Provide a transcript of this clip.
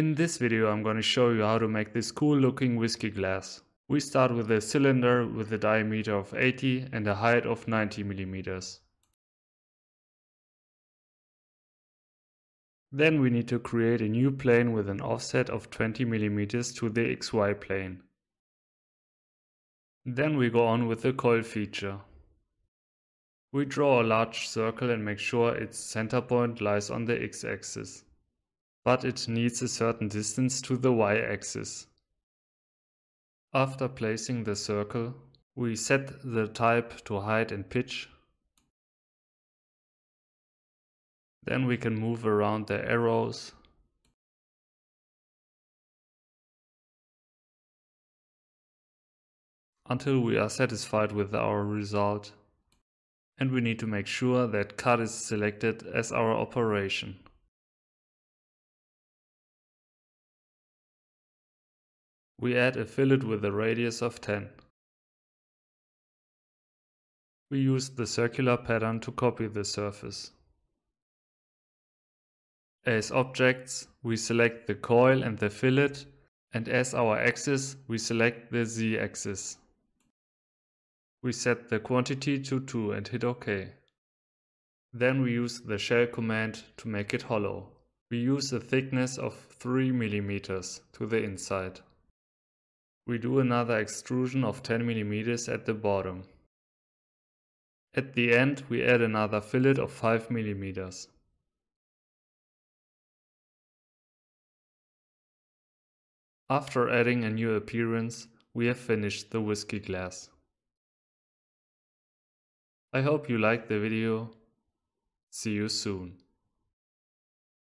In this video I'm going to show you how to make this cool looking whiskey glass. We start with a cylinder with a diameter of 80 and a height of 90 millimeters. Then we need to create a new plane with an offset of 20 millimeters to the XY plane. Then we go on with the coil feature. We draw a large circle and make sure its center point lies on the x-axis but it needs a certain distance to the y-axis. After placing the circle, we set the type to height and pitch. Then we can move around the arrows until we are satisfied with our result. And we need to make sure that cut is selected as our operation. We add a fillet with a radius of 10. We use the circular pattern to copy the surface. As objects, we select the coil and the fillet, and as our axis, we select the z-axis. We set the quantity to 2 and hit OK. Then we use the shell command to make it hollow. We use a thickness of 3 mm to the inside we do another extrusion of 10 mm at the bottom. At the end we add another fillet of 5 mm. After adding a new appearance, we have finished the whiskey glass. I hope you liked the video. See you soon.